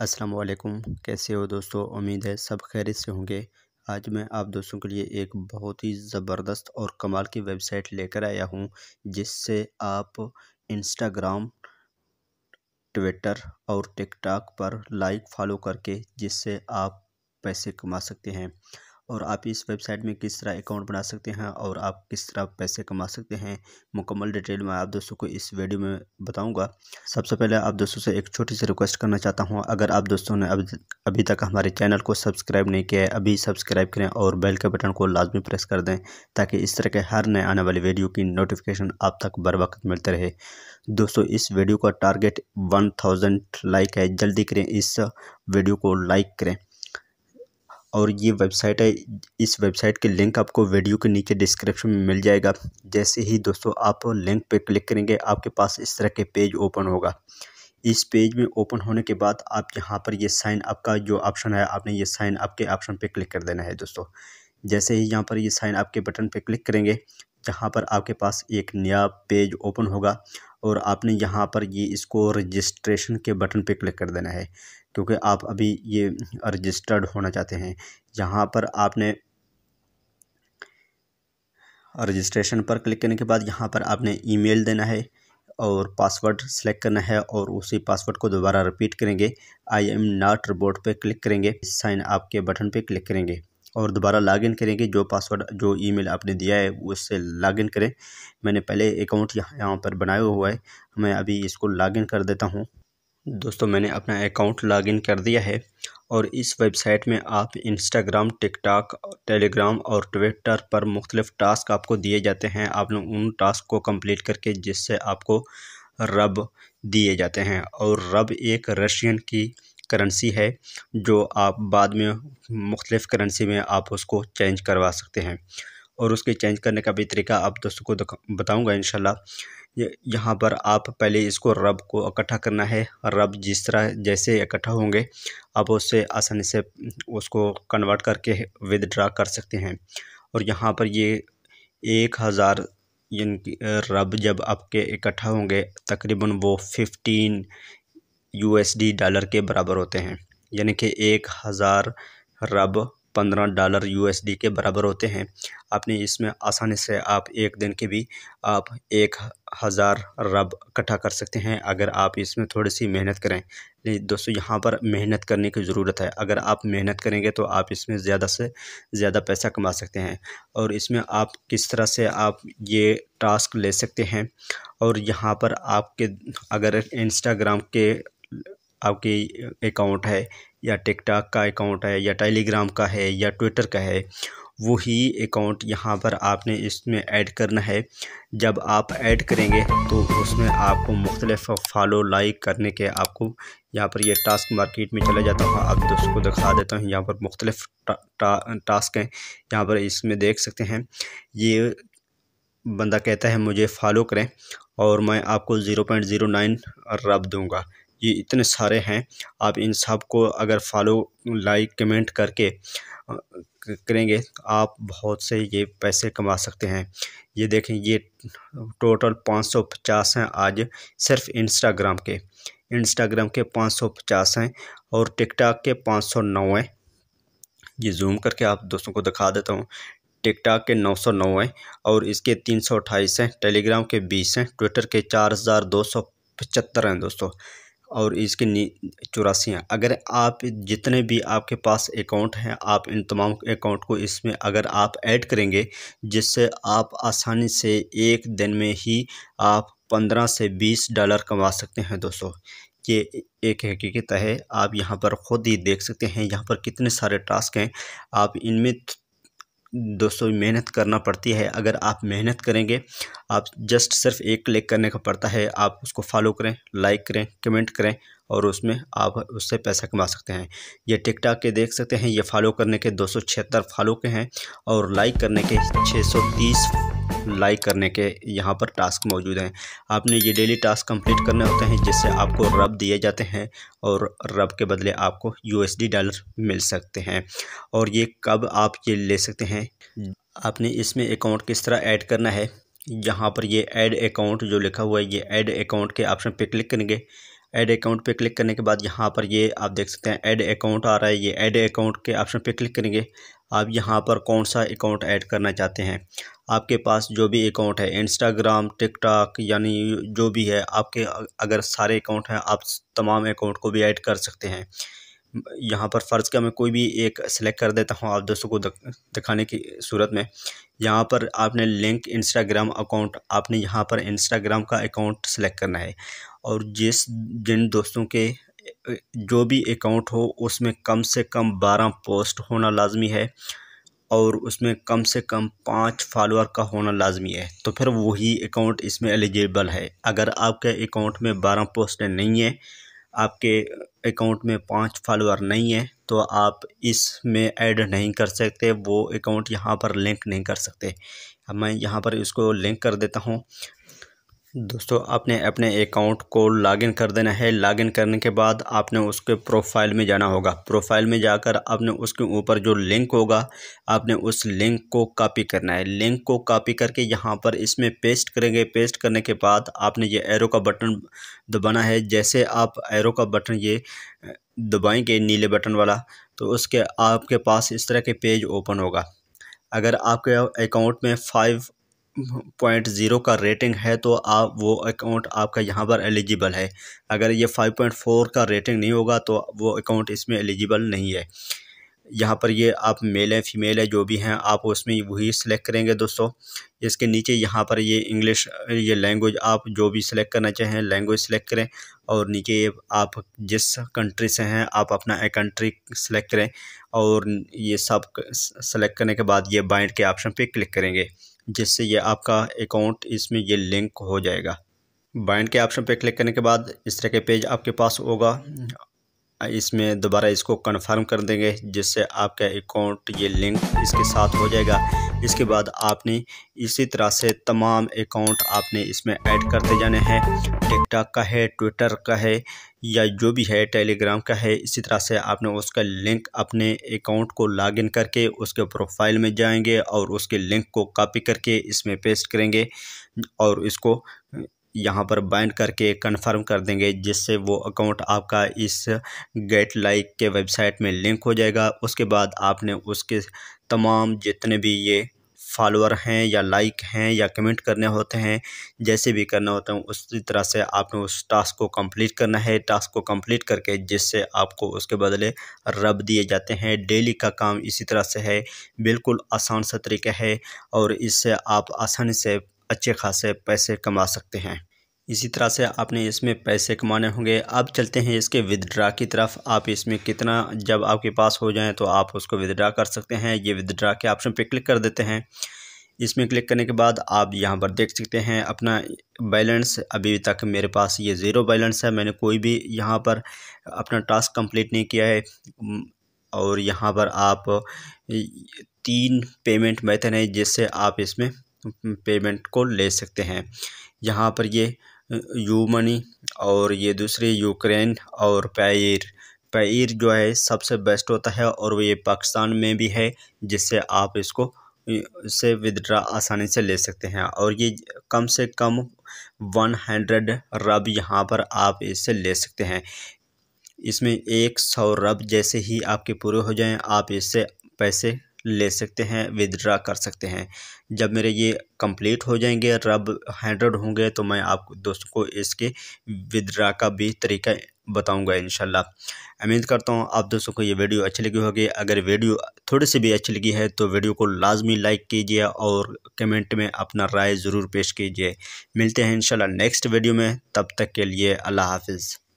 अस्सलाम वालेकुम कैसे हो दोस्तों उम्मीद है सब खैरियत से होंगे आज मैं आप दोस्तों के लिए एक बहुत ही ज़बरदस्त और कमाल की वेबसाइट लेकर आया हूँ जिससे आप इंस्टाग्राम ट्विटर और टिकटॉक पर लाइक फॉलो करके जिससे आप पैसे कमा सकते हैं और आप इस वेबसाइट में किस तरह अकाउंट बना सकते हैं और आप किस तरह पैसे कमा सकते हैं मुकम्मल डिटेल में आप दोस्तों को इस वीडियो में बताऊंगा सबसे पहले आप दोस्तों से एक छोटी सी रिक्वेस्ट करना चाहता हूं अगर आप दोस्तों ने अभी अभी तक हमारे चैनल को सब्सक्राइब नहीं किया है अभी सब्सक्राइब करें और बेल के बटन को लाजमी प्रेस कर दें ताकि इस तरह के हर नए आने वाली वीडियो की नोटिफिकेशन आप तक बर वक्त मिलते रहे दोस्तों इस वीडियो का टारगेट वन थाउजेंड लाइक है जल्दी करें इस वीडियो को लाइक करें और ये वेबसाइट है इस वेबसाइट के लिंक आपको वीडियो के नीचे डिस्क्रिप्शन में मिल जाएगा जैसे ही दोस्तों आप लिंक पे क्लिक करेंगे आपके पास इस तरह के पेज ओपन होगा इस पेज में ओपन होने के बाद आप यहाँ पर ये साइन अप का जो ऑप्शन है आपने ये साइन अप के ऑप्शन पे क्लिक कर देना है दोस्तों जैसे ही यहाँ पर ये साइन अप के बटन पे क्लिक करेंगे जहाँ पर आपके पास एक नया पेज ओपन होगा और आपने यहाँ पर ये इसको रजिस्ट्रेशन के बटन पे क्लिक कर देना है क्योंकि आप अभी ये रजिस्टर्ड होना चाहते हैं यहाँ पर आपने रजिस्ट्रेशन पर क्लिक करने के बाद यहाँ पर आपने ईमेल देना है और पासवर्ड सेलेक्ट करना है और उसी पासवर्ड को दोबारा रिपीट करेंगे आई एम नॉट रिबोर्ट पे क्लिक करेंगे साइन आपके के बटन पे क्लिक करेंगे और दोबारा लॉगिन करेंगे जो पासवर्ड जो ईमेल आपने दिया है उससे लॉगिन करें मैंने पहले अकाउंट यहाँ यहाँ पर बनाया हुआ है मैं अभी इसको लॉगिन कर देता हूँ दोस्तों मैंने अपना अकाउंट लॉगिन कर दिया है और इस वेबसाइट में आप इंस्टाग्राम टिकटॉक टेलीग्राम और ट्विटर पर मुख्तलिफ़ टास्क आपको दिए जाते हैं आप लोग उन टास्क को कम्प्लीट करके जिससे आपको रब दिए जाते हैं और रब एक रशियन की करेंसी है जो आप बाद में मुख्तलिफ़ करेंसी में आप उसको चेंज करवा सकते हैं और उसके चेंज करने का भी तरीका आप दोस्तों को बताऊंगा इन यहाँ पर आप पहले इसको रब को इकट्ठा करना है रब जिस तरह जैसे इकट्ठा होंगे आप उससे आसानी से उसको कन्वर्ट करके विदड्रा कर सकते हैं और यहाँ पर ये एक हज़ार रब जब आपके इकट्ठा होंगे तकरीबन वो फिफ्टीन यू डॉलर के बराबर होते हैं यानी कि एक हज़ार रब पंद्रह डॉलर यू के बराबर होते हैं आपने इसमें आसानी से आप एक दिन के भी आप एक हज़ार रब इकट्ठा कर सकते हैं अगर आप इसमें थोड़ी सी मेहनत करें दोस्तों यहाँ पर मेहनत करने की ज़रूरत है अगर आप मेहनत करेंगे तो आप इसमें ज़्यादा से ज़्यादा पैसा कमा सकते हैं और इसमें आप किस तरह से आप ये टास्क ले सकते हैं और यहाँ पर आपके अगर इंस्टाग्राम के आपके अकाउंट है या टिकटॉक का अकाउंट है या टेलीग्राम का है या ट्विटर का है वही अकाउंट यहाँ पर आपने इसमें ऐड करना है जब आप ऐड करेंगे तो उसमें आपको मुख्तलिफ फॉलो लाइक करने के आपको यहाँ पर ये यह टास्क मार्केट में चला जाता हूँ आप दोस्तों उसको दिखा देता हूँ यहाँ पर मुख्तलिफ टास्क हैं यहाँ पर इसमें देख सकते हैं ये बंदा कहता है मुझे फॉलो करें और मैं आपको ज़ीरो पॉइंट ज़ीरो नाइन रब दूँगा ये इतने सारे हैं आप इन सब को अगर फॉलो लाइक कमेंट करके करेंगे आप बहुत से ये पैसे कमा सकते हैं ये देखें ये टोटल 550 हैं आज सिर्फ इंस्टाग्राम के इंस्टाग्राम के 550 हैं और टिकटॉक के 509 हैं ये जूम करके आप दोस्तों को दिखा देता हूँ टिकटॉक के 909 हैं और इसके 328 हैं टेलीग्राम के 20 हैं ट्विटर के पचहत्तर हैं दोस्तों और इसके चौरासियाँ अगर आप जितने भी आपके पास अकाउंट हैं आप इन तमाम अकाउंट को इसमें अगर आप ऐड करेंगे जिससे आप आसानी से एक दिन में ही आप पंद्रह से बीस डॉलर कमा सकते हैं दोस्तों ये एक हकीकत है आप यहाँ पर ख़ुद ही देख सकते हैं यहाँ पर कितने सारे टास्क हैं आप इनमें दोस्तों मेहनत करना पड़ती है अगर आप मेहनत करेंगे आप जस्ट सिर्फ एक क्लिक करने का पड़ता है आप उसको फॉलो करें लाइक करें कमेंट करें और उसमें आप उससे पैसा कमा सकते हैं ये टिकटॉक के देख सकते हैं ये फॉलो करने के दो फॉलो के हैं और लाइक करने के 630 लाइक करने के यहाँ पर टास्क मौजूद हैं आपने ये डेली टास्क कंप्लीट करने होते हैं जिससे आपको रब दिए जाते हैं और रब के बदले आपको यू डॉलर मिल सकते हैं और ये कब आप ये ले सकते हैं आपने इसमें अकाउंट किस तरह ऐड करना है यहाँ पर ये ऐड अकाउंट जो लिखा हुआ है ये ऐड अकाउंट के ऑप्शन पे क्लिक करेंगे ऐड अकाउंट पे क्लिक करने के बाद यहाँ पर ये आप देख सकते हैं ऐड अकाउंट आ रहा है ये ऐड अकाउंट के ऑप्शन पे क्लिक करेंगे आप यहाँ पर कौन सा अकाउंट ऐड करना चाहते हैं आपके पास जो भी अकाउंट है इंस्टाग्राम टिकटॉक यानी जो भी है आपके अगर सारे अकाउंट हैं आप तमाम अकाउंट को भी ऐड कर सकते हैं यहाँ पर फ़र्ज़ का मैं कोई भी एक सेलेक्ट कर देता हूँ आप दोस्तों को दिखाने की सूरत में यहाँ पर आपने लिंक इंस्टाग्राम अकाउंट आपने यहाँ पर इंस्टाग्राम का अकाउंट सेलेक्ट करना है और जिस जिन दोस्तों के जो भी अकाउंट हो उसमें कम से कम बारह पोस्ट होना लाजमी है और उसमें कम से कम पाँच फॉलोअर का होना लाजमी है तो फिर वही अकाउंट इसमें एलिजिबल है अगर आपके अकाउंट में बारह पोस्ट नहीं है आपके अकाउंट में पाँच फॉलोअर नहीं है तो आप इसमें ऐड नहीं कर सकते वो अकाउंट यहाँ पर लिंक नहीं कर सकते मैं यहाँ पर इसको लिंक कर देता हूँ दोस्तों आपने अपने अकाउंट को लॉगिन कर देना है लॉगिन करने के बाद आपने उसके प्रोफाइल में जाना होगा प्रोफाइल में जाकर आपने उसके ऊपर जो लिंक होगा आपने उस लिंक को कॉपी करना है लिंक को कॉपी करके यहाँ पर इसमें पेस्ट करेंगे पेस्ट करने के बाद आपने ये एरो का बटन दबाना है जैसे आप एरो का बटन ये दबाएँगे नीले बटन वाला तो उसके आपके पास इस तरह के पेज ओपन होगा अगर आपके अकाउंट में फाइव पॉइंट ज़ीरो का रेटिंग है तो आप वो अकाउंट आपका यहाँ पर एलिजिबल है अगर ये फाइव पॉइंट फोर का रेटिंग नहीं होगा तो वो अकाउंट इसमें एलिजिबल नहीं है यहाँ पर ये आप मेल है फीमेल है जो भी हैं आप उसमें वही सिलेक्ट करेंगे दोस्तों इसके नीचे यहाँ पर ये इंग्लिश ये लैंग्वेज आप जो भी सिलेक्ट करना चाहें लैंग्वेज सिलेक्ट करें और नीचे ये आप जिस कंट्री से हैं आप अपना एक कंट्री सेलेक्ट करें और ये सब सेलेक्ट करने के बाद ये बाइंड के ऑप्शन पे क्लिक करेंगे जिससे ये आपका अकाउंट इसमें ये लिंक हो जाएगा बाइंड के ऑप्शन पे क्लिक करने के बाद इस तरह के पेज आपके पास होगा इसमें दोबारा इसको कन्फर्म कर देंगे जिससे आपका अकाउंट ये लिंक इसके साथ हो जाएगा इसके बाद आपने इसी तरह से तमाम अकाउंट आपने इसमें ऐड करते जाने हैं टिकटॉक का है ट्विटर का है या जो भी है टेलीग्राम का है इसी तरह से आपने उसका लिंक अपने अकाउंट को लॉगिन करके उसके प्रोफाइल में जाएंगे और उसके लिंक को कॉपी करके इसमें पेस्ट करेंगे और इसको यहाँ पर बाइंड करके कन्फर्म कर देंगे जिससे वो अकाउंट आपका इस गेट लाइक के वेबसाइट में लिंक हो जाएगा उसके बाद आपने उसके तमाम जितने भी ये फॉलोअर हैं या लाइक हैं या कमेंट करने होते हैं जैसे भी करना होता है उसी तरह से आपने उस टास्क को कंप्लीट करना है टास्क को कंप्लीट करके जिससे आपको उसके बदले रब दिए जाते हैं डेली का काम इसी तरह से है बिल्कुल आसान सा तरीका है और इससे आप आसानी से अच्छे खासे पैसे कमा सकते हैं इसी तरह से आपने इसमें पैसे कमाने होंगे अब चलते हैं इसके विदड्रा की तरफ आप इसमें कितना जब आपके पास हो जाए तो आप उसको विदड्रा कर सकते हैं ये विदड्रा के ऑप्शन पे क्लिक कर देते हैं इसमें क्लिक करने के बाद आप यहाँ पर देख सकते हैं अपना बैलेंस अभी तक मेरे पास ये ज़ीरो बैलेंस है मैंने कोई भी यहाँ पर अपना टास्क कंप्लीट नहीं किया है और यहाँ पर आप तीन पेमेंट मेथड है जिससे आप इसमें पेमेंट को ले सकते हैं यहाँ पर ये यू मनी और ये दूसरी यूक्रेन और पैर पैर जो है सबसे बेस्ट होता है और ये पाकिस्तान में भी है जिससे आप इसको से विदड्रा आसानी से ले सकते हैं और ये कम से कम वन हंड्रेड रब यहाँ पर आप इससे ले सकते हैं इसमें एक सौ रब जैसे ही आपके पूरे हो जाएं आप इससे पैसे ले सकते हैं विदड्रा कर सकते हैं जब मेरे ये कंप्लीट हो जाएंगे रब हैंड्रेड होंगे तो मैं आप दोस्तों को इसके विदड्रा का भी तरीका बताऊंगा इनशाला उम्मीद करता हूँ आप दोस्तों को ये वीडियो अच्छी लगी होगी अगर वीडियो थोड़ी सी भी अच्छी लगी है तो वीडियो को लाजमी लाइक कीजिए और कमेंट में अपना राय ज़रूर पेश कीजिए मिलते हैं इनशाला नेक्स्ट वीडियो में तब तक के लिए अल्लाह हाफिज़